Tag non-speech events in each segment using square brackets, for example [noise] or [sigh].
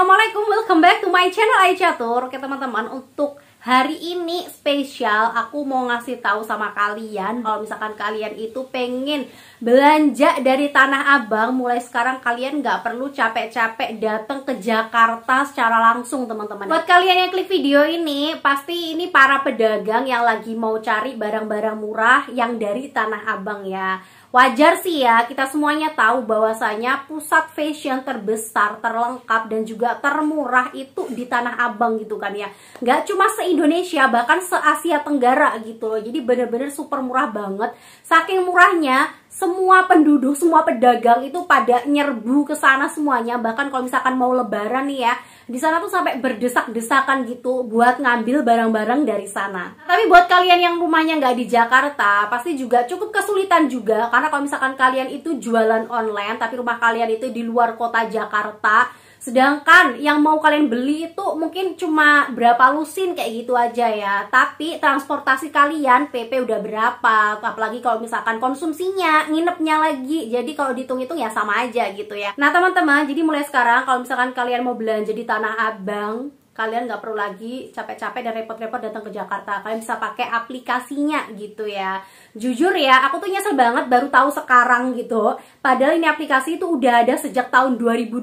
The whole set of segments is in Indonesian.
Assalamualaikum, welcome back to my channel Aisyah Tour Oke teman-teman, untuk Hari ini spesial aku mau ngasih tahu sama kalian kalau misalkan kalian itu pengen belanja dari Tanah Abang mulai sekarang kalian nggak perlu capek-capek datang ke Jakarta secara langsung teman-teman. Buat kalian yang klik video ini pasti ini para pedagang yang lagi mau cari barang-barang murah yang dari Tanah Abang ya. Wajar sih ya, kita semuanya tahu bahwasanya pusat fashion terbesar, terlengkap dan juga termurah itu di Tanah Abang gitu kan ya. Nggak cuma se Indonesia bahkan se Asia Tenggara gitu loh jadi bener-bener super murah banget saking murahnya semua penduduk semua pedagang itu pada nyerbu ke sana semuanya bahkan kalau misalkan mau lebaran nih ya di sana tuh sampai berdesak-desakan gitu buat ngambil barang-barang dari sana. Tapi buat kalian yang rumahnya nggak di Jakarta, pasti juga cukup kesulitan juga karena kalau misalkan kalian itu jualan online tapi rumah kalian itu di luar kota Jakarta, Sedangkan yang mau kalian beli itu mungkin cuma berapa lusin kayak gitu aja ya. Tapi transportasi kalian PP udah berapa? Apalagi kalau misalkan konsumsinya, nginepnya lagi. Jadi kalau dihitung-hitung ya sama aja gitu ya. Nah, teman-teman, jadi mulai sekarang kalau misalkan kalian mau belanja di Tanah Abang, kalian nggak perlu lagi capek-capek dan repot-repot datang ke Jakarta kalian bisa pakai aplikasinya gitu ya jujur ya aku tuh nyesel banget baru tahu sekarang gitu padahal ini aplikasi itu udah ada sejak tahun 2012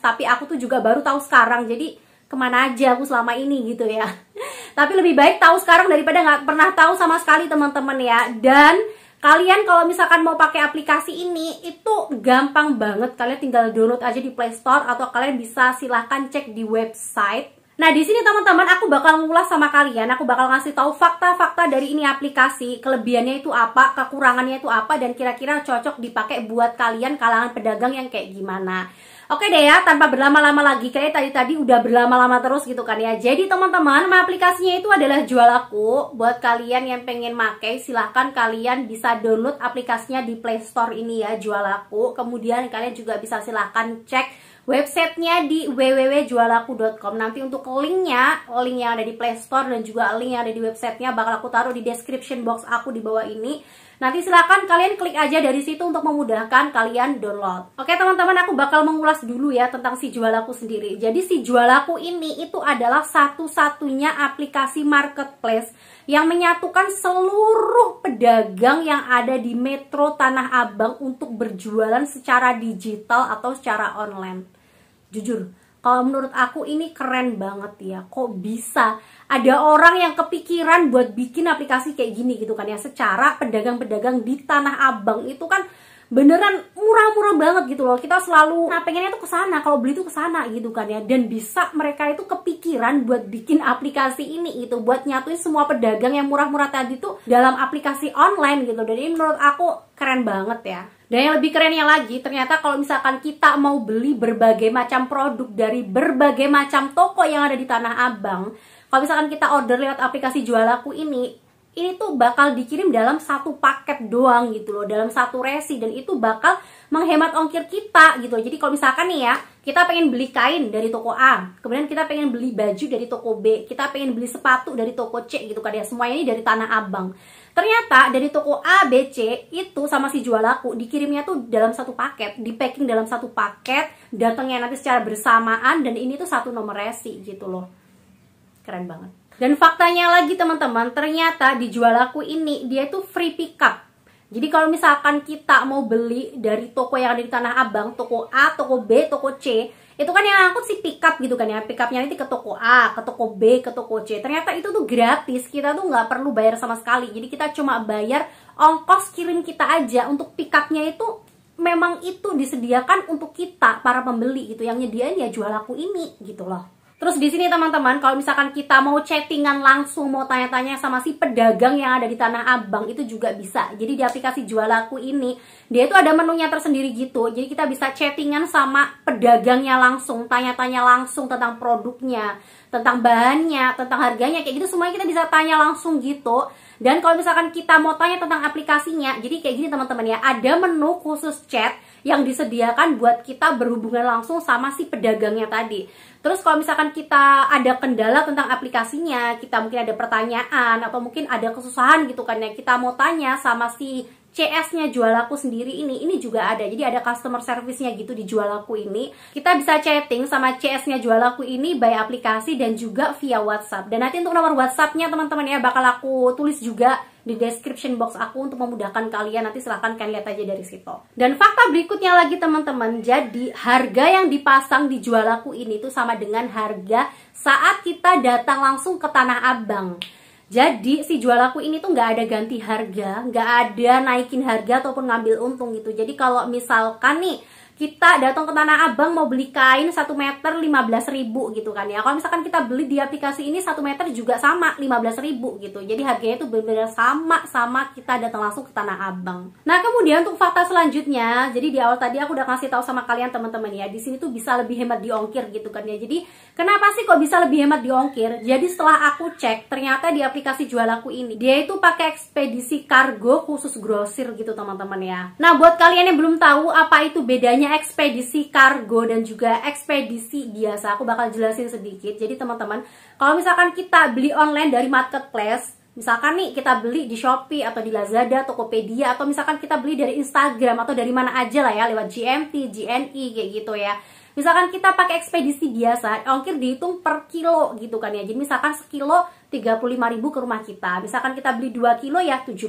tapi aku tuh juga baru tahu sekarang jadi kemana aja aku selama ini gitu ya [laughs] tapi lebih baik tahu sekarang daripada nggak pernah tahu sama sekali teman-teman ya dan kalian kalau misalkan mau pakai aplikasi ini itu gampang banget kalian tinggal download aja di Play Store atau kalian bisa silahkan cek di website Nah, di sini teman-teman aku bakal ngulas sama kalian, aku bakal ngasih tahu fakta-fakta dari ini aplikasi, kelebihannya itu apa, kekurangannya itu apa dan kira-kira cocok dipakai buat kalian kalangan pedagang yang kayak gimana. Oke deh ya, tanpa berlama-lama lagi, kayak tadi-tadi udah berlama-lama terus gitu kan ya. Jadi teman-teman, aplikasinya itu adalah jualaku Buat kalian yang pengen make, silahkan kalian bisa download aplikasinya di Play Store ini ya, jualaku Kemudian kalian juga bisa silahkan cek websitenya di www.jualaku.com nanti untuk linknya link yang ada di playstore dan juga link yang ada di websitenya bakal aku taruh di description box aku di bawah ini nanti silahkan kalian klik aja dari situ untuk memudahkan kalian download oke teman-teman aku bakal mengulas dulu ya tentang si jualaku sendiri jadi si jualaku ini itu adalah satu-satunya aplikasi marketplace yang menyatukan seluruh pedagang yang ada di metro Tanah Abang untuk berjualan secara digital atau secara online jujur kalau menurut aku ini keren banget ya kok bisa ada orang yang kepikiran buat bikin aplikasi kayak gini gitu kan ya secara pedagang-pedagang di tanah abang itu kan beneran murah-murah banget gitu loh kita selalu nah pengennya tuh kesana kalau beli tuh kesana gitu kan ya dan bisa mereka itu kepikiran buat bikin aplikasi ini itu buat nyatuin semua pedagang yang murah-murah tadi tuh dalam aplikasi online gitu jadi menurut aku keren banget ya dan yang lebih kerennya lagi, ternyata kalau misalkan kita mau beli berbagai macam produk dari berbagai macam toko yang ada di Tanah Abang, kalau misalkan kita order lewat aplikasi jual aku ini, ini tuh bakal dikirim dalam satu paket doang gitu loh dalam satu resi dan itu bakal menghemat ongkir kita gitu loh. jadi kalau misalkan nih ya kita pengen beli kain dari toko A kemudian kita pengen beli baju dari toko B kita pengen beli sepatu dari toko C gitu kan ya semuanya ini dari tanah abang ternyata dari toko A B C itu sama si jual laku dikirimnya tuh dalam satu paket di packing dalam satu paket datangnya nanti secara bersamaan dan ini tuh satu nomor resi gitu loh keren banget dan faktanya lagi teman-teman, ternyata di jual aku ini dia itu free pickup. Jadi kalau misalkan kita mau beli dari toko yang ada di Tanah Abang, toko A, toko B, toko C, itu kan yang angkut si pickup gitu kan ya, pickupnya nanti ke toko A, ke toko B, ke toko C. Ternyata itu tuh gratis, kita tuh nggak perlu bayar sama sekali. Jadi kita cuma bayar ongkos kirim kita aja untuk pickupnya itu memang itu disediakan untuk kita para pembeli gitu yang nyediain ya jual aku ini gitu loh. Terus di sini teman-teman, kalau misalkan kita mau chattingan langsung, mau tanya-tanya sama si pedagang yang ada di Tanah Abang itu juga bisa. Jadi di aplikasi Jual aku ini, dia itu ada menunya tersendiri gitu. Jadi kita bisa chattingan sama pedagangnya langsung, tanya-tanya langsung tentang produknya, tentang bahannya, tentang harganya, kayak gitu semuanya kita bisa tanya langsung gitu. Dan kalau misalkan kita mau tanya tentang aplikasinya, jadi kayak gini teman-teman ya, ada menu khusus chat yang disediakan buat kita berhubungan langsung sama si pedagangnya tadi. Terus kalau misalkan kita ada kendala tentang aplikasinya, kita mungkin ada pertanyaan atau mungkin ada kesusahan gitu kan ya, kita mau tanya sama si CS-nya jual aku sendiri ini, ini juga ada. Jadi ada customer service-nya gitu di jual aku ini. Kita bisa chatting sama CS-nya jual aku ini by aplikasi dan juga via WhatsApp. Dan nanti untuk nomor WhatsApp-nya teman-teman ya bakal aku tulis juga di description box aku untuk memudahkan kalian nanti silahkan kalian lihat aja dari situ dan fakta berikutnya lagi teman-teman jadi harga yang dipasang di jual aku ini tuh sama dengan harga saat kita datang langsung ke Tanah Abang jadi si jual aku ini tuh nggak ada ganti harga, nggak ada naikin harga ataupun ngambil untung gitu. Jadi kalau misalkan nih kita datang ke Tanah Abang mau beli kain 1 meter 15 ribu gitu kan ya kalau misalkan kita beli di aplikasi ini 1 meter juga sama 15 ribu gitu jadi harganya itu benar-benar sama sama kita datang langsung ke Tanah Abang nah kemudian untuk fakta selanjutnya jadi di awal tadi aku udah kasih tahu sama kalian teman-teman ya di sini tuh bisa lebih hemat di ongkir gitu kan ya jadi kenapa sih kok bisa lebih hemat di ongkir jadi setelah aku cek ternyata di aplikasi jual aku ini dia itu pakai ekspedisi kargo khusus grosir gitu teman-teman ya nah buat kalian yang belum tahu apa itu bedanya ekspedisi kargo dan juga ekspedisi biasa aku bakal jelasin sedikit jadi teman-teman kalau misalkan kita beli online dari marketplace misalkan nih kita beli di Shopee atau di Lazada, Tokopedia atau misalkan kita beli dari Instagram atau dari mana aja lah ya lewat GMT, GNI kayak gitu ya. Misalkan kita pakai ekspedisi biasa, ongkir dihitung per kilo gitu kan ya. Jadi misalkan sekilo 35.000 ke rumah kita. Misalkan kita beli 2 kilo ya 70.000.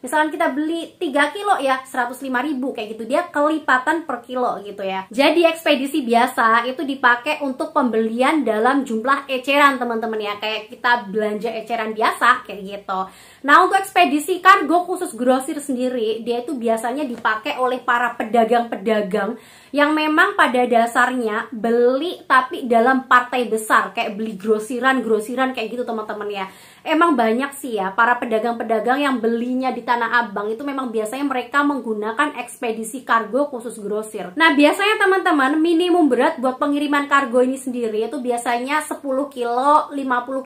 Misalkan kita beli 3 kilo ya 105.000 kayak gitu. Dia kelipatan per kilo gitu ya. Jadi ekspedisi biasa itu dipakai untuk pembelian dalam jumlah eceran teman-teman ya. Kayak kita belanja eceran biasa kayak gitu. Nah, untuk ekspedisi kargo khusus grosir sendiri, dia itu biasanya dipakai oleh para pedagang-pedagang yang memang pada dasarnya beli tapi dalam partai besar kayak beli grosiran-grosiran kayak gitu teman-teman ya emang banyak sih ya para pedagang-pedagang yang belinya di Tanah Abang itu memang biasanya mereka menggunakan ekspedisi kargo khusus grosir nah biasanya teman-teman minimum berat buat pengiriman kargo ini sendiri itu biasanya 10 kilo 50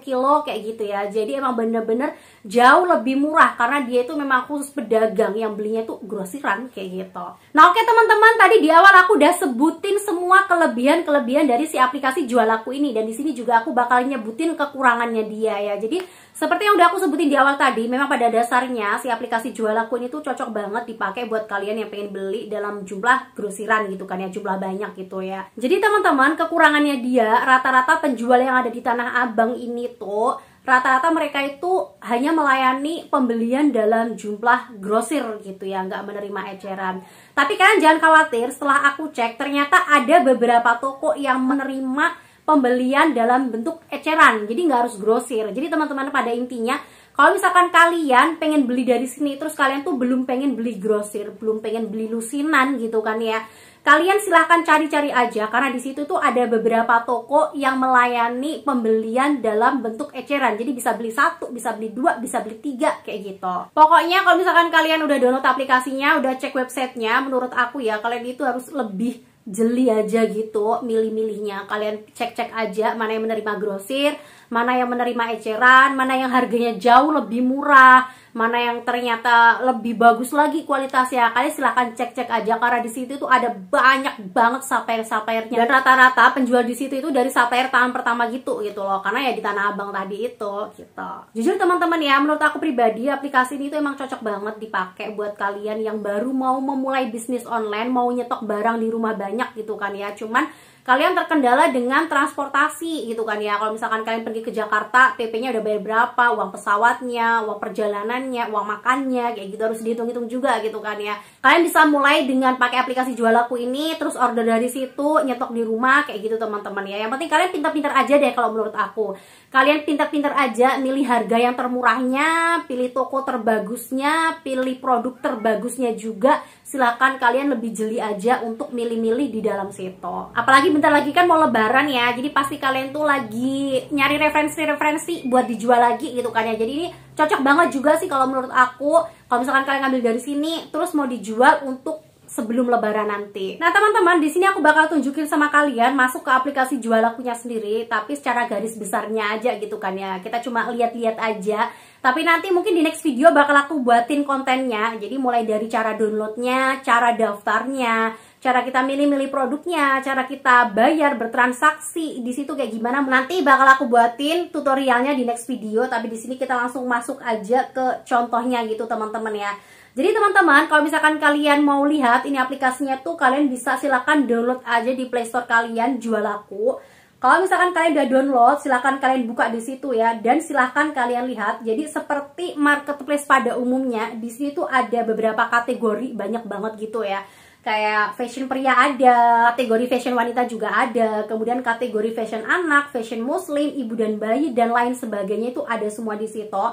kilo kayak gitu ya jadi emang bener-bener jauh lebih murah karena dia itu memang khusus pedagang yang belinya itu grosiran kayak gitu nah oke teman-teman tadi di awal aku udah sebutin semua kelebihan-kelebihan dari si aplikasi jual aku ini dan di sini juga aku bakal nyebutin kekurangannya jualannya dia ya. Jadi seperti yang udah aku sebutin di awal tadi, memang pada dasarnya si aplikasi jual ini tuh cocok banget dipakai buat kalian yang pengen beli dalam jumlah grosiran gitu kan ya, jumlah banyak gitu ya. Jadi teman-teman, kekurangannya dia rata-rata penjual yang ada di Tanah Abang ini tuh rata-rata mereka itu hanya melayani pembelian dalam jumlah grosir gitu ya, nggak menerima eceran. Tapi kalian jangan khawatir, setelah aku cek ternyata ada beberapa toko yang menerima pembelian dalam bentuk eceran. Jadi nggak harus grosir. Jadi teman-teman pada intinya kalau misalkan kalian pengen beli dari sini terus kalian tuh belum pengen beli grosir, belum pengen beli lusinan gitu kan ya. Kalian silahkan cari-cari aja karena di situ tuh ada beberapa toko yang melayani pembelian dalam bentuk eceran. Jadi bisa beli satu, bisa beli dua, bisa beli tiga kayak gitu. Pokoknya kalau misalkan kalian udah download aplikasinya, udah cek websitenya, menurut aku ya kalian itu harus lebih jeli aja gitu milih-milihnya kalian cek-cek aja mana yang menerima grosir mana yang menerima eceran mana yang harganya jauh lebih murah mana yang ternyata lebih bagus lagi kualitasnya kalian silahkan cek cek aja karena di situ itu ada banyak banget sapair sapairnya dan rata-rata penjual di situ itu dari sapair tahun pertama gitu gitu loh karena ya di tanah abang tadi itu gitu jujur teman-teman ya menurut aku pribadi aplikasi ini tuh emang cocok banget dipakai buat kalian yang baru mau memulai bisnis online mau nyetok barang di rumah banyak gitu kan ya cuman kalian terkendala dengan transportasi gitu kan ya kalau misalkan kalian pergi ke Jakarta PP-nya udah bayar berapa uang pesawatnya uang perjalanannya uang makannya kayak gitu harus dihitung-hitung juga gitu kan ya kalian bisa mulai dengan pakai aplikasi jual aku ini terus order dari situ nyetok di rumah kayak gitu teman-teman ya yang penting kalian pintar-pintar aja deh kalau menurut aku kalian pintar-pintar aja milih harga yang termurahnya pilih toko terbagusnya pilih produk terbagusnya juga silahkan kalian lebih jeli aja untuk milih-milih di dalam situ apalagi bentar lagi kan mau lebaran ya jadi pasti kalian tuh lagi nyari referensi-referensi buat dijual lagi gitu kan ya jadi ini cocok banget juga sih kalau menurut aku kalau misalkan kalian ambil dari sini terus mau dijual untuk sebelum lebaran nanti. Nah, teman-teman, di sini aku bakal tunjukin sama kalian masuk ke aplikasi jual akunya sendiri, tapi secara garis besarnya aja gitu kan ya. Kita cuma lihat-lihat aja. Tapi nanti mungkin di next video bakal aku buatin kontennya. Jadi mulai dari cara downloadnya, cara daftarnya, cara kita milih-milih produknya, cara kita bayar, bertransaksi di situ kayak gimana. Nanti bakal aku buatin tutorialnya di next video, tapi di sini kita langsung masuk aja ke contohnya gitu teman-teman ya. Jadi teman-teman, kalau misalkan kalian mau lihat ini aplikasinya tuh kalian bisa silakan download aja di Play Store kalian Jual Aku. Kalau misalkan kalian udah download, silahkan kalian buka di situ ya, dan silahkan kalian lihat. Jadi seperti marketplace pada umumnya, di situ ada beberapa kategori banyak banget gitu ya kayak fashion pria ada, kategori fashion wanita juga ada, kemudian kategori fashion anak, fashion muslim, ibu dan bayi dan lain sebagainya itu ada semua di situ.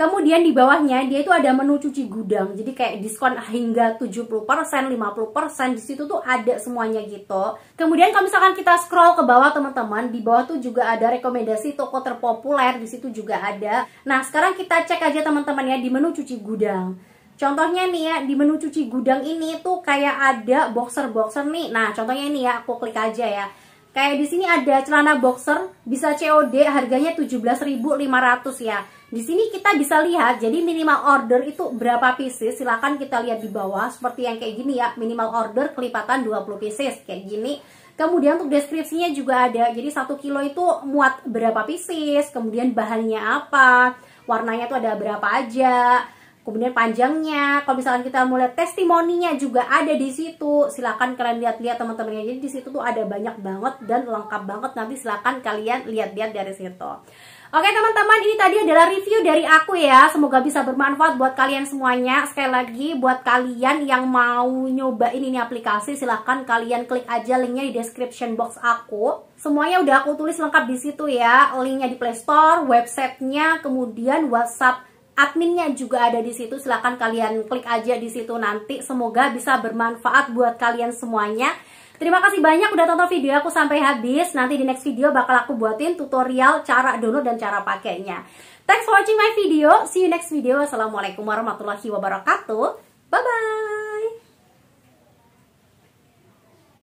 Kemudian di bawahnya dia itu ada menu cuci gudang. Jadi kayak diskon hingga 70%, 50% di situ tuh ada semuanya gitu. Kemudian kalau misalkan kita scroll ke bawah teman-teman, di bawah tuh juga ada rekomendasi toko terpopuler, di situ juga ada. Nah, sekarang kita cek aja teman-teman ya di menu cuci gudang. Contohnya nih ya, di menu cuci gudang ini tuh kayak ada boxer-boxer nih. Nah, contohnya ini ya, aku klik aja ya. Kayak di sini ada celana boxer, bisa COD, harganya 17.500 ya. Di sini kita bisa lihat, jadi minimal order itu berapa pieces, silahkan kita lihat di bawah. Seperti yang kayak gini ya, minimal order kelipatan 20 pieces, kayak gini. Kemudian untuk deskripsinya juga ada, jadi 1 kilo itu muat berapa pieces, kemudian bahannya apa, warnanya tuh ada berapa aja, kemudian panjangnya kalau misalkan kita mau lihat testimoninya juga ada di situ silahkan kalian lihat-lihat teman-teman jadi di situ tuh ada banyak banget dan lengkap banget nanti silahkan kalian lihat-lihat dari situ Oke teman-teman ini tadi adalah review dari aku ya Semoga bisa bermanfaat buat kalian semuanya Sekali lagi buat kalian yang mau nyoba ini aplikasi Silahkan kalian klik aja linknya di description box aku Semuanya udah aku tulis lengkap di situ ya Linknya di Play Store, websitenya, kemudian whatsapp adminnya juga ada di situ. Silahkan kalian klik aja di situ nanti. Semoga bisa bermanfaat buat kalian semuanya. Terima kasih banyak udah tonton video aku sampai habis. Nanti di next video bakal aku buatin tutorial cara download dan cara pakainya. Thanks for watching my video. See you next video. Assalamualaikum warahmatullahi wabarakatuh. Bye-bye.